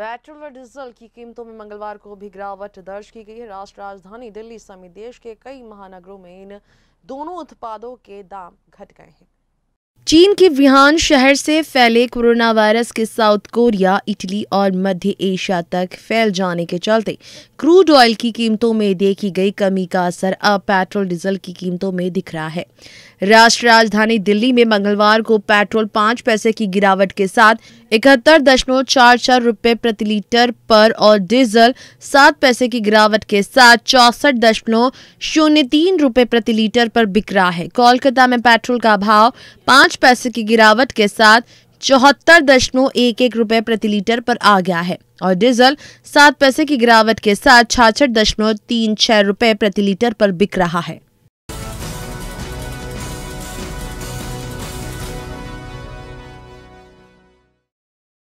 petrol और diesel की कीमतों में मंगलवार को भी गिरावट दर्ज की गई है राष्ट्र राजधानी दिल्ली समेत देश के कई महानगरों में इन दोनों उत्पादों के दाम घट गए हैं चीन के विहान शहर से फैले कोरोना वायरस के साउथ कोरिया इटली और मध्य एशिया तक फैल जाने के चलते क्रूड ऑयल की कीमतों में देखी गई कमी का असर अब पेट्रोल डीजल की कीमतों में दिख रहा है राष्ट्र राजधानी दिल्ली में मंगलवार को पेट्रोल पांच पैसे की गिरावट के साथ इकहत्तर दशमलव चार चार रूपए प्रति लीटर पर और डीजल सात पैसे की गिरावट के साथ चौसठ दशमलव शून्य तीन रुपये प्रति लीटर पर बिक रहा है कोलकाता में पेट्रोल का भाव पाँच पाँच पैसे की गिरावट के साथ चौहत्तर दशमलव एक एक रुपए प्रति लीटर पर आ गया है और डीजल सात पैसे की गिरावट के साथ छाछठ दशमलव तीन छह रुपए प्रति लीटर पर बिक रहा है